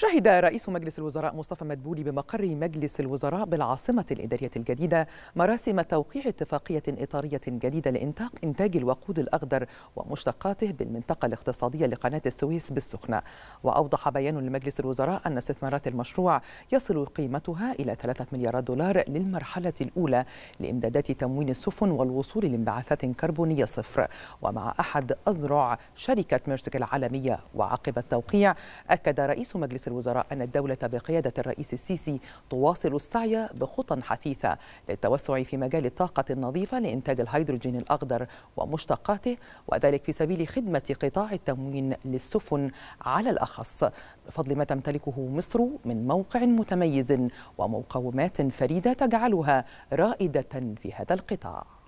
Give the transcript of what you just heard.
شهد رئيس مجلس الوزراء مصطفى مدبولي بمقر مجلس الوزراء بالعاصمة الإدارية الجديدة مراسم توقيع اتفاقية إطارية جديدة لإنتاج إنتاج الوقود الأخضر ومشتقاته بالمنطقة الاقتصادية لقناة السويس بالسخنة وأوضح بيان لمجلس الوزراء أن استثمارات المشروع يصل قيمتها إلى 3 مليارات دولار للمرحلة الأولى لإمدادات تموين السفن والوصول لانبعاثات كربونية صفر ومع أحد أذرع شركة ميرسك العالمية وعقب التوقيع أكد رئيس مجلس الوزراء أن الدولة بقيادة الرئيس السيسي تواصل السعي بخطى حثيثة للتوسع في مجال الطاقة النظيفة لإنتاج الهيدروجين الأخضر ومشتقاته وذلك في سبيل خدمة قطاع التموين للسفن على الأخص بفضل ما تمتلكه مصر من موقع متميز ومقومات فريدة تجعلها رائدة في هذا القطاع